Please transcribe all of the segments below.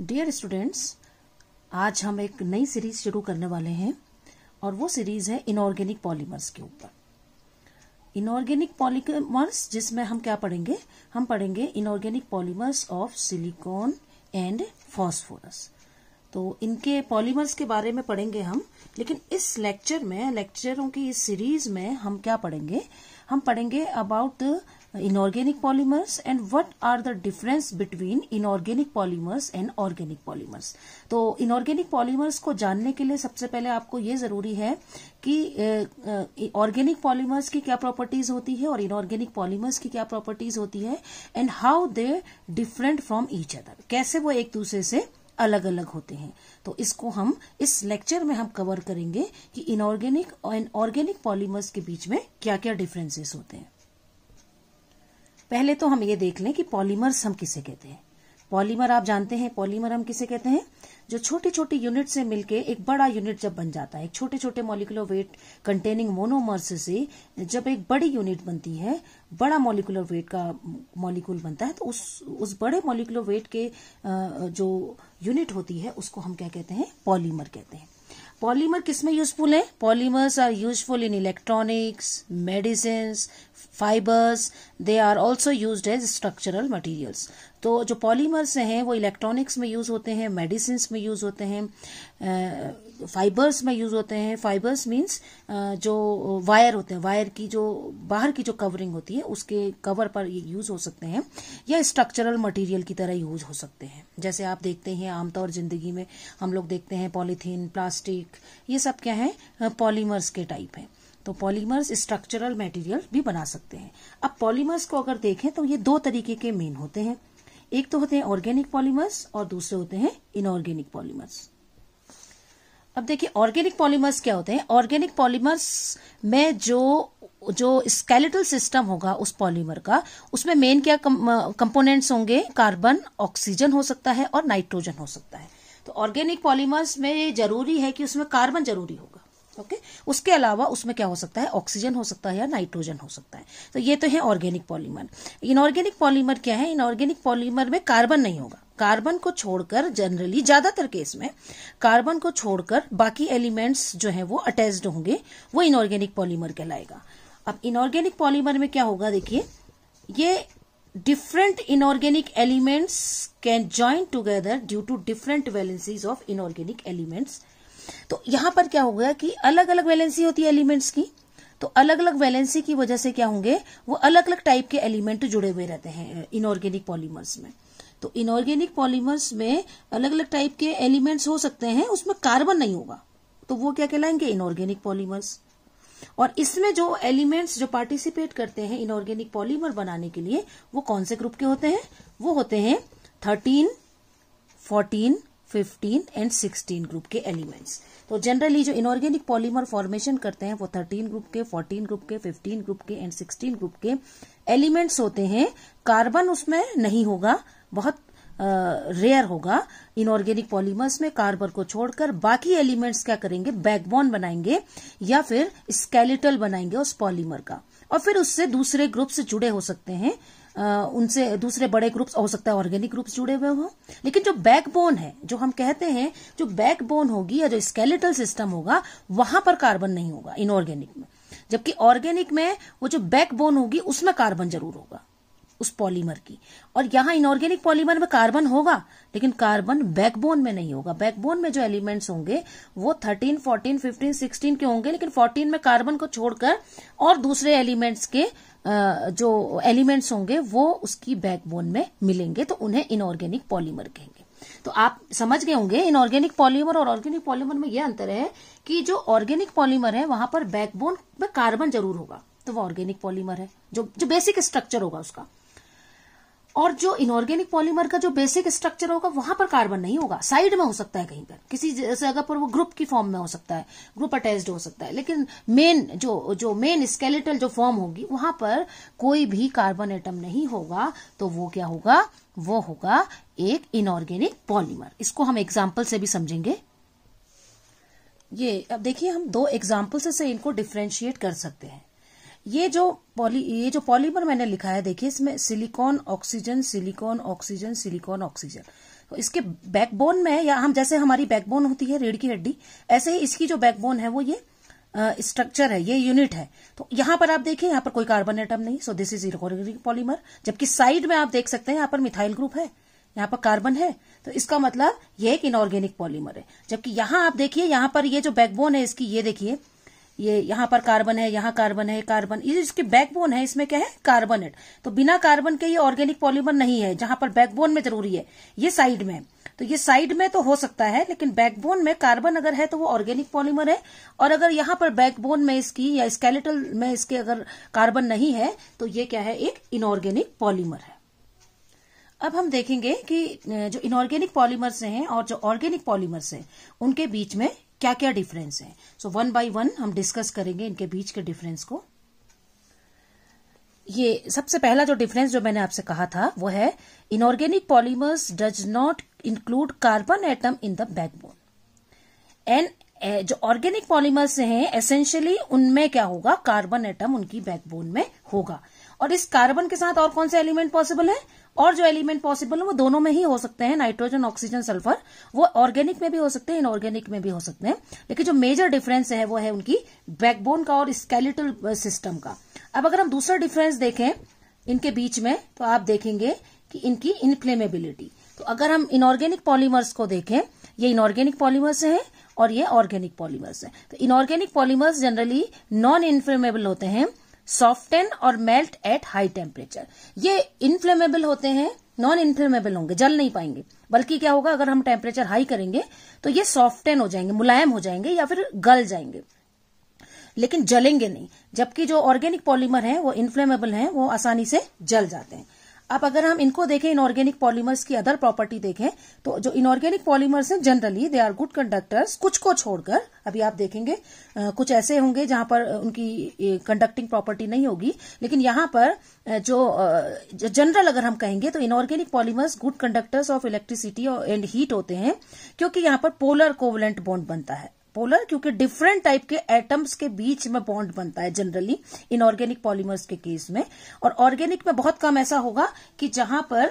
Dear students आज हम एक नई सीरीज शुरू करने वाले हैं और वो सीरीज है इनऑर्गेनिक पॉलीमर्स के ऊपर इनऑर्गेनिक पॉलीमर्स जिसमें हम क्या पढ़ेंगे हम पढ़ेंगे inorganic polymers of silicon and phosphorus तो इनके पॉलीमर्स के बारे में पढ़ेंगे हम लेकिन इस लेक्चर में लेक्चरों की इस सीरीज में हम क्या पढ़ेंगे हम पढ़ेंगे about the inorganic polymers and what are the difference between inorganic polymers and organic polymers तो इनऑर्गेनिक पॉलीमर्स को जानने के लिए सबसे पहले आपको ये जरूरी है कि ऑर्गेनिक पॉलीमर्स की क्या प्रॉपर्टीज होती है और इनऑर्गेनिक पॉलीमर्स की क्या प्रॉपर्टीज होती है and how they different from each other कैसे वो एक दूसरे से अलग अलग होते हैं तो इसको हम इस लेक्चर में हम कवर करेंगे कि इनऑर्गेनिक और ऑर्गेनिक पॉलीमर्स के बीच में क्या क्या डिफरेंसेस होते हैं पहले तो हम ये देख लें कि पॉलीमर्स हम किसे कहते हैं पॉलीमर आप जानते हैं पॉलीमर हम किसे कहते हैं जो छोटी छोटी यूनिट से मिलके एक बड़ा यूनिट जब बन जाता है एक छोटे छोटे मॉलिकुलर वेट कंटेनिंग मोनोमर्स से जब एक बड़ी यूनिट बनती है बड़ा मॉलिकुलर वेट का मॉलिक्यूल बनता है तो उस उस बड़े मॉलिकुलर वेट के जो यूनिट होती है उसको हम क्या कहते हैं पॉलीमर कहते हैं पॉलीमर किसमें यूजफुल है polymers are useful in electronics medicine fibres they are also use as structural materials तो जो पॉलीमर्स हैं वो इलेक्ट्रॉनिक्स में यूज होते हैं मेडिसिन में यूज होते हैं फाइबर्स में यूज होते हैं फाइबर्स मीन्स जो वायर होते हैं वायर की जो बाहर की जो कवरिंग होती है उसके कवर पर ये यूज हो सकते हैं या स्ट्रक्चरल मटेरियल की तरह यूज हो सकते हैं जैसे आप देखते हैं आमतौर जिंदगी में हम लोग देखते हैं पॉलीथीन प्लास्टिक ये सब क्या है पॉलीमर्स के टाइप है तो पॉलीमर्स स्ट्रक्चरल मटेरियल भी बना सकते हैं अब पॉलीमर्स को अगर देखें तो ये दो तरीके के मेन होते हैं एक तो होते हैं ऑर्गेनिक पॉलीमर्स और दूसरे होते हैं इनऑर्गेनिक पॉलीमर्स अब देखिए ऑर्गेनिक पॉलीमर्स क्या होते हैं ऑर्गेनिक पॉलीमर्स में जो जो स्केलेटल सिस्टम होगा उस पॉलीमर का उसमें मेन क्या कंपोनेंट्स होंगे कार्बन ऑक्सीजन हो सकता है और नाइट्रोजन हो सकता है तो ऑर्गेनिक पॉलीमर्स में जरूरी है कि उसमें कार्बन जरूरी होगा ओके उसके अलावा उसमें क्या हो सकता है ऑक्सीजन हो सकता है या नाइट्रोजन हो सकता है तो ये तो है ऑर्गेनिक पॉलीमर इनऑर्गेनिक पॉलीमर क्या है इनऑर्गेनिक पॉलीमर में कार्बन नहीं होगा कार्बन को छोड़कर जनरली ज्यादातर केस में कार्बन को छोड़कर बाकी एलिमेंट्स जो है वो अटैच्ड होंगे वो इनऑर्गेनिक पॉलीमर कहलाएगा अब इनऑर्गेनिक पॉलीमर में क्या होगा देखिए ये different inorganic elements can join together due to different valencies of inorganic elements तो यहां पर क्या होगा कि अलग अलग वैलेंसी होती है एलिमेंट्स की तो अलग अलग वैलेंसी की वजह से क्या होंगे वो अलग अलग टाइप के एलिमेंट जुड़े हुए रहते हैं इनऑर्गेनिक पॉलीमर्स में तो इनऑर्गेनिक पॉलीमर्स में अलग अलग टाइप के एलिमेंट्स हो सकते हैं उसमें कार्बन नहीं होगा तो वो क्या कहलाएंगे इनऑर्गेनिक पॉलीमर्स और इसमें जो एलिमेंट्स जो पार्टिसिपेट करते हैं इनऑर्गेनिक पॉलीमर बनाने के लिए वो कौन से ग्रुप के होते हैं वो होते हैं thirteen fourteen fifteen and sixteen group के एलिमेंट्स तो जनरली जो इनऑर्गेनिक पॉलीमर फॉर्मेशन करते हैं वो थर्टीन ग्रुप के फोर्टीन ग्रुप के फिफ्टीन ग्रुप के एंड सिक्सटीन ग्रुप के एलिमेंट्स होते हैं कार्बन उसमें नहीं होगा बहुत रेयर uh, होगा इनऑर्गेनिक पॉलीमर्स में कार्बन को छोड़कर बाकी एलिमेंट्स क्या करेंगे बैकबोन बनाएंगे या फिर स्केलेटल बनाएंगे उस पॉलीमर का और फिर उससे दूसरे ग्रुप से जुड़े हो सकते हैं उनसे दूसरे बड़े ग्रुप्स हो सकता है ऑर्गेनिक ग्रुप्स जुड़े हुए हों लेकिन जो बैकबोन है जो हम कहते हैं जो बैकबोन होगी या जो स्केलेटल सिस्टम होगा वहां पर कार्बन नहीं होगा इनऑर्गेनिक में जबकि ऑर्गेनिक में वो जो बैकबोन होगी उसमें कार्बन जरूर होगा उस पॉलीमर की और यहाँ इनऑर्गेनिक पॉलीमर में कार्बन होगा लेकिन कार्बन बैकबोन में नहीं होगा बैकबोन में जो एलिमेंट्स होंगे वो 13, 14, 15, 16 के होंगे लेकिन 14 में कार्बन को छोड़कर और दूसरे एलिमेंट्स के जो एलिमेंट्स होंगे वो उसकी बैकबोन में मिलेंगे तो उन्हें इनऑर्गेनिक पॉलीमर कहेंगे तो आप समझ गए होंगे इनऑर्गेनिक पॉलीमर और ऑर्गेनिक पॉलीमर में यह अंतर है कि जो ऑर्गेनिक पॉलीमर है वहां पर बैकबोन में कार्बन जरूर होगा तो वो ऑर्गेनिक पॉलीमर है जो जो बेसिक स्ट्रक्चर होगा उसका और जो इनऑर्गेनिक पॉलीमर का जो बेसिक स्ट्रक्चर होगा वहां पर कार्बन नहीं होगा साइड में हो सकता है कहीं पर किसी जगह पर वो ग्रुप की फॉर्म में हो सकता है ग्रुप अटैच हो सकता है लेकिन मेन जो जो मेन स्केलेटल जो फॉर्म होगी वहां पर कोई भी कार्बन एटम नहीं होगा तो वो क्या होगा वो होगा एक इनऑर्गेनिक पॉलीमर इसको हम एग्जाम्पल से भी समझेंगे ये अब देखिए हम दो एग्जाम्पल से, से इनको डिफ्रेंशिएट कर सकते हैं ये जो पॉली ये जो पॉलीमर मैंने लिखा है देखिए इसमें silicon oxygen silicon oxygen silicon oxygen तो इसके बैकबोन में या हम जैसे हमारी बैकबोन होती है रीढ़ की हड्डी ऐसे ही इसकी जो बैकबोन है वो ये स्ट्रक्चर है ये यूनिट है तो यहां पर आप देखिए यहां पर कोई कार्बन एटम नहीं सो दिस इज इकोरिक पॉलीमर जबकि साइड में आप देख सकते हैं यहां पर मिथाइल ग्रुप है यहाँ पर कार्बन है तो इसका मतलब ये एक इनऑर्गेनिक पॉलीमर है जबकि यहां आप देखिए यहां पर ये जो बैकबोन है इसकी ये देखिए ये यहां पर कार्बन है यहाँ कार्बन है कार्बन ये इसके बैकबोन है इसमें क्या है कार्बन है तो बिना कार्बन के ये ऑर्गेनिक पॉलीमर नहीं है जहां पर बैकबोन में जरूरी है ये साइड में तो ये साइड में तो हो सकता है लेकिन बैकबोन में कार्बन अगर है तो वो ऑर्गेनिक पॉलीमर है और अगर यहाँ पर बैकबोन में इसकी या स्केलेटल में इसके अगर कार्बन नहीं है तो ये क्या है एक इनऑर्गेनिक पॉलीमर है अब हम देखेंगे कि जो इनऑर्गेनिक पॉलीमर्स हैं और जो ऑर्गेनिक पॉलीमर्स हैं उनके बीच में क्या क्या डिफरेंस है सो वन बाय वन हम डिस्कस करेंगे इनके बीच के डिफरेंस को ये सबसे पहला जो डिफरेंस जो मैंने आपसे कहा था वो है inorganic polymers does not include carbon atom in the backbone and जो ऑर्गेनिक पॉलीमर्स हैं एसेंशियली उनमें क्या होगा कार्बन एटम उनकी बैकबोन में होगा और इस कार्बन के साथ और कौन से एलिमेंट पॉसिबल है और जो एलिमेंट पॉसिबल है वो दोनों में ही हो सकते हैं नाइट्रोजन ऑक्सीजन सल्फर वो ऑर्गेनिक में भी हो सकते हैं इनऑर्गेनिक में भी हो सकते हैं लेकिन जो मेजर डिफरेंस है वो है उनकी बैकबोन का और स्केलेटल सिस्टम का अब अगर हम दूसरा डिफरेंस देखें इनके बीच में तो आप देखेंगे कि इनकी इनफ्लेमेबिलिटी तो अगर हम इनऑर्गेनिक पॉलीमर्स को देखें ये इनऑर्गेनिक पॉलीमर्स है और ये ऑर्गेनिक पॉलीमर्स है तो inorganic polymers generally non inflammable होते हैं सॉफ्टन और मेल्ट एट हाई टेम्परेचर ये इनफ्लेमेबल होते हैं नॉन इन्फ्लेमेबल होंगे जल नहीं पाएंगे बल्कि क्या होगा अगर हम टेम्परेचर हाई करेंगे तो ये सॉफ्टन हो जाएंगे मुलायम हो जाएंगे या फिर गल जाएंगे लेकिन जलेंगे नहीं जबकि जो ऑर्गेनिक पॉलीमर है वो इन्फ्लेमेबल है वो आसानी से जल जाते हैं अब अगर हम इनको देखें इनऑर्गेनिक पॉलीमर्स की अदर प्रॉपर्टी देखें तो जो इनऑर्गेनिक पॉलीमर्स हैं generally they are good conductors कुछ को छोड़कर अभी आप देखेंगे कुछ ऐसे होंगे जहां पर उनकी कंडक्टिंग प्रॉपर्टी नहीं होगी लेकिन यहां पर जो जनरल अगर हम कहेंगे तो inorganic polymers good conductors of electricity and heat होते हैं क्योंकि यहां पर पोलर कोवलेंट बॉन्ड बनता है पोलर क्योंकि डिफरेंट टाइप के एटम्स के बीच में बॉन्ड बनता है जनरली इनऑर्गेनिक पॉलीमर्स के केस में और ऑर्गेनिक में बहुत कम ऐसा होगा कि जहां पर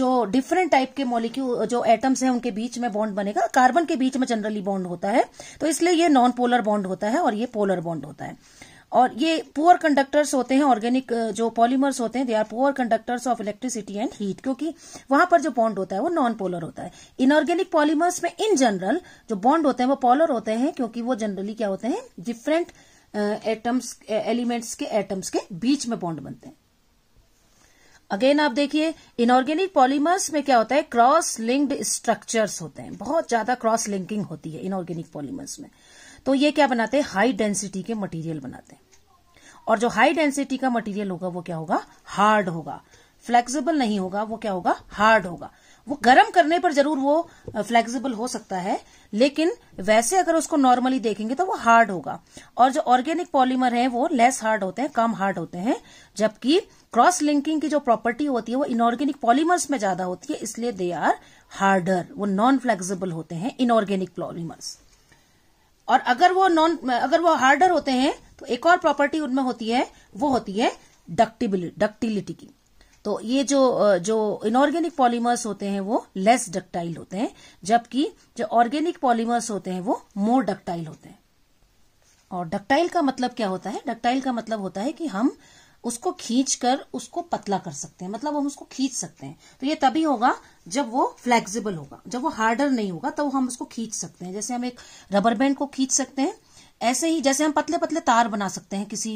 जो डिफरेंट टाइप के मॉलिक्यूल जो एटम्स हैं उनके बीच में बॉन्ड बनेगा कार्बन के बीच में जनरली बॉन्ड होता है तो इसलिए ये नॉन पोलर बॉन्ड होता है और ये पोलर बॉन्ड होता है और ये पुअर कंडक्टर्स होते हैं ऑर्गेनिक जो पॉलीमर्स होते हैं they are poor conductors of electricity and heat क्योंकि वहां पर जो बॉन्ड होता है वो नॉन पोलर होता है इनऑर्गेनिक पॉलीमर्स में इन जनरल जो बॉन्ड होते हैं वो पोलर होते हैं क्योंकि वो जनरली क्या होते हैं डिफरेंट एटम्स एलिमेंट्स के एटम्स के बीच में बॉन्ड बनते हैं अगेन आप देखिए इनऑर्गेनिक पॉलीमर्स में क्या होता है क्रॉस लिंक्ड स्ट्रक्चर्स होते हैं बहुत ज्यादा क्रॉस लिंकिंग होती है इनऑर्गेनिक पॉलीमर्स में तो ये क्या बनाते हैं हाई डेंसिटी के मटेरियल बनाते हैं और जो हाई डेंसिटी का मटेरियल होगा वो क्या होगा हार्ड होगा फ्लेक्सिबल नहीं होगा वो क्या होगा हार्ड होगा वो गर्म करने पर जरूर वो फ्लेक्सिबल हो सकता है लेकिन वैसे अगर उसको नॉर्मली देखेंगे तो वो हार्ड होगा और जो ऑर्गेनिक पॉलीमर है वो लेस हार्ड होते हैं कम हार्ड होते हैं जबकि क्रॉस लिंकिंग की जो प्रॉपर्टी होती है वो इनऑर्गेनिक पॉलीमर्स में ज्यादा होती है इसलिए दे आर हार्डर वो नॉन फ्लेक्सिबल होते हैं इनऑर्गेनिक पॉलीमर्स और अगर वो नॉन अगर वो हार्डर होते हैं तो एक और प्रॉपर्टी उनमें होती है वो होती है डक्टिलिटी की तो ये जो जो इनऑर्गेनिक पॉलीमर्स होते हैं वो लेस डक्टाइल होते हैं जबकि जो ऑर्गेनिक पॉलीमर्स होते हैं वो मोर डक्टाइल होते हैं और डक्टाइल का मतलब क्या होता है डक्टाइल का मतलब होता है कि हम उसको खींच कर उसको पतला कर सकते हैं मतलब हम उसको खींच सकते हैं तो ये तभी होगा जब वो फ्लेक्सिबल होगा जब वो हार्डर नहीं होगा तब तो हम उसको खींच सकते हैं जैसे हम एक रबर बैंड को खींच सकते हैं ऐसे ही जैसे हम पतले पतले तार बना सकते हैं किसी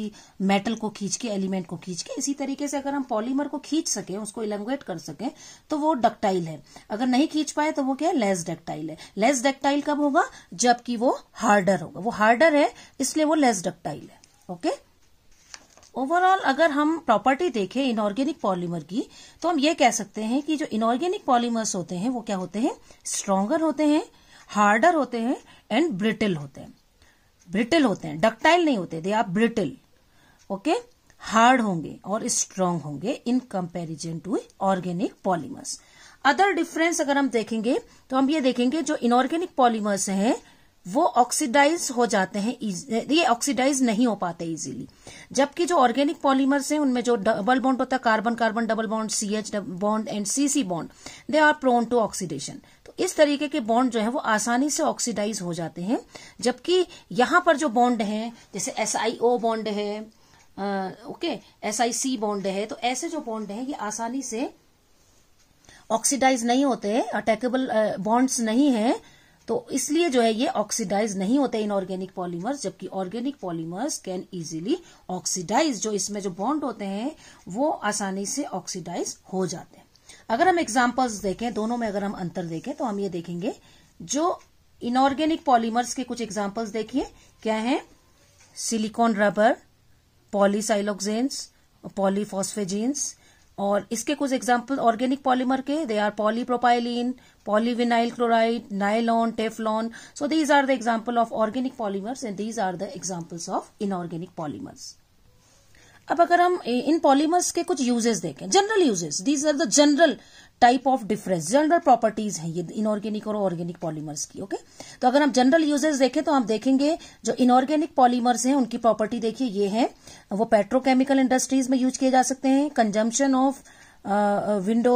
मेटल को खींच के एलिमेंट को खींच के इसी तरीके से अगर हम पॉलीमर को खींच सके उसको इलेंगुएट कर सके तो वो डक्टाइल है अगर नहीं खींच पाए तो वो क्या है लेस डक्टाइल है लेस डक्टाइल कब होगा जबकि वो हार्डर होगा वो हार्डर है इसलिए वो लेस डक्टाइल है ओके ओवरऑल अगर हम प्रॉपर्टी देखें इनऑर्गेनिक पॉलीमर की तो हम ये कह सकते हैं कि जो इनऑर्गेनिक पॉलीमर्स होते हैं वो क्या होते हैं स्ट्रोंगर होते हैं हार्डर होते हैं एंड ब्रिटिल होते हैं ब्रिटिल होते हैं डक्टाइल नहीं होते they are brittle okay hard होंगे और स्ट्रांग होंगे in comparison to organic polymers other difference अगर हम देखेंगे तो हम ये देखेंगे जो इनऑर्गेनिक पॉलीमर्स हैं वो ऑक्सीडाइज हो जाते हैं ये ऑक्सीडाइज नहीं हो पाते इजीली जबकि जो ऑर्गेनिक पॉलीमर्स हैं उनमें जो डबल बॉन्ड होता है carbon carbon double bond C H bond and C C bond they are prone to oxidation इस तरीके के बॉन्ड जो है वो आसानी से ऑक्सीडाइज हो जाते हैं जबकि यहां पर जो बॉन्ड है जैसे एस आई ओ बॉन्ड है okay S I C bond है तो ऐसे जो बॉन्ड है ये आसानी से ऑक्सीडाइज नहीं होते अटैकेबल बॉन्ड्स नहीं है तो इसलिए जो है ये ऑक्सीडाइज नहीं होते इनऑर्गेनिक पॉलीमर्स जबकि organic polymers can easily oxidise जो इसमें जो बॉन्ड होते हैं वो आसानी से ऑक्सीडाइज हो जाते हैं अगर हम एग्जाम्पल्स देखें दोनों में अगर हम अंतर देखें तो हम ये देखेंगे जो इनऑर्गेनिक पॉलीमर्स के कुछ एग्जाम्पल्स देखिए क्या है सिलिकॉन रबर पॉलीसाइलोक्जेन्स पॉलीफॉस्फेजीन्स और इसके कुछ एग्जाम्पल ऑर्गेनिक पॉलीमर के they are polypropylene polyvinyl chloride nylon Teflon so these are the example of organic polymers and these are the examples of inorganic polymers अब अगर हम इन पॉलीमर्स के कुछ यूजेस देखें general uses these are the general type of difference general properties हैं ये inorganic और ऑर्गेनिक पॉलीमर्स की ओके okay? तो अगर हम जनरल यूजेस देखें तो हम देखेंगे जो इनऑर्गेनिक पॉलीमर्स हैं उनकी प्रॉपर्टी देखिए ये है वो पेट्रोकेमिकल इंडस्ट्रीज में यूज किए जा सकते हैं कंजम्पशन ऑफ विंडो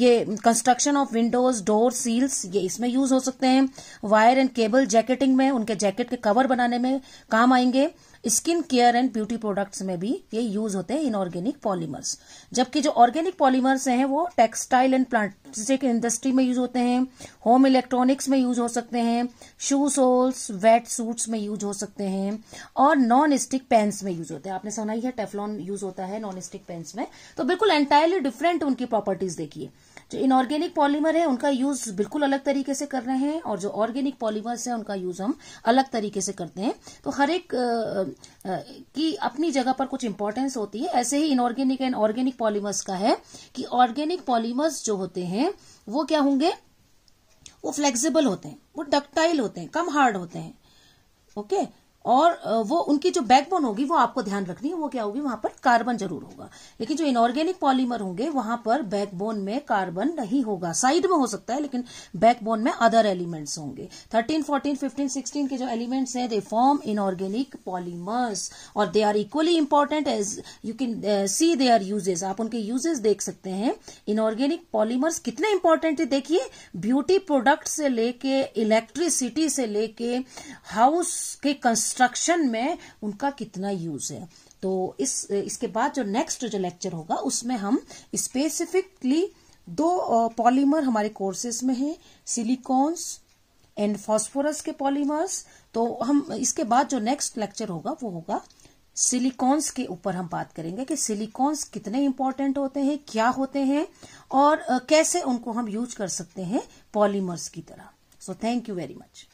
ये construction of windows door seals ये इसमें यूज हो सकते हैं वायर एंड केबल जैकेटिंग में उनके जैकेट के कवर बनाने में काम आएंगे skin care and beauty products में भी ये यूज होते हैं इनऑर्गेनिक पॉलीमर्स जबकि जो ऑर्गेनिक पॉलीमर्स हैं वो टेक्सटाइल एंड प्लास्टिक इंडस्ट्री में यूज होते हैं होम इलेक्ट्रॉनिक्स में यूज हो सकते हैं शू सोल्स वेट सूट्स में यूज हो सकते हैं और नॉन स्टिक पेन्स में यूज होते हैं आपने सुना ही है टेफलॉन यूज होता है नॉन स्टिक पेन्स में तो बिल्कुल एंटायरली डिफरेंट उनकी प्रॉपर्टीज देखिए जो इनऑर्गेनिक पॉलीमर है उनका यूज बिल्कुल अलग तरीके से कर रहे हैं और जो ऑर्गेनिक पॉलीमर्स है उनका यूज हम अलग तरीके से करते हैं तो हर एक की अपनी जगह पर कुछ इंपॉर्टेंस होती है ऐसे ही इनऑर्गेनिक एंड ऑर्गेनिक पॉलीमर्स का है कि ऑर्गेनिक पॉलीमर्स जो होते हैं वो क्या होंगे वो फ्लेक्सिबल होते हैं वो डक्टाइल होते हैं कम हार्ड होते हैं ओके okay? और वो उनकी जो बैकबोन होगी वो आपको ध्यान रखनी है वो क्या होगी वहां पर कार्बन जरूर होगा लेकिन जो इनऑर्गेनिक पॉलीमर होंगे वहां पर बैकबोन में कार्बन नहीं होगा साइड में हो सकता है लेकिन बैकबोन में अदर एलिमेंट्स होंगे थर्टीन फोर्टीन फिफ्टीन 16 के जो एलिमेंट्स हैं दे फॉर्म इनऑर्गेनिक पॉलीमर्स और they are equally important as you can see they are uses आप उनके यूजेस देख सकते हैं इनऑर्गेनिक पॉलीमर्स कितने इंपॉर्टेंट है देखिए ब्यूटी प्रोडक्ट से लेके इलेक्ट्रिसिटी से लेके हाउस के कंस कंस्ट्रक्शन में उनका कितना यूज है तो इस इसके बाद जो नेक्स्ट जो लेक्चर होगा उसमें हम स्पेसिफिकली दो पॉलीमर हमारे कोर्सेज में है सिलिकॉन्स एंड फॉस्फोरस के पॉलीमर्स तो हम इसके बाद जो नेक्स्ट लेक्चर होगा वो होगा सिलिकॉन्स के ऊपर हम बात करेंगे कि सिलिकॉन्स कितने इंपॉर्टेंट होते हैं क्या होते हैं और कैसे उनको हम यूज कर सकते हैं पॉलीमर्स की तरह so thank you very much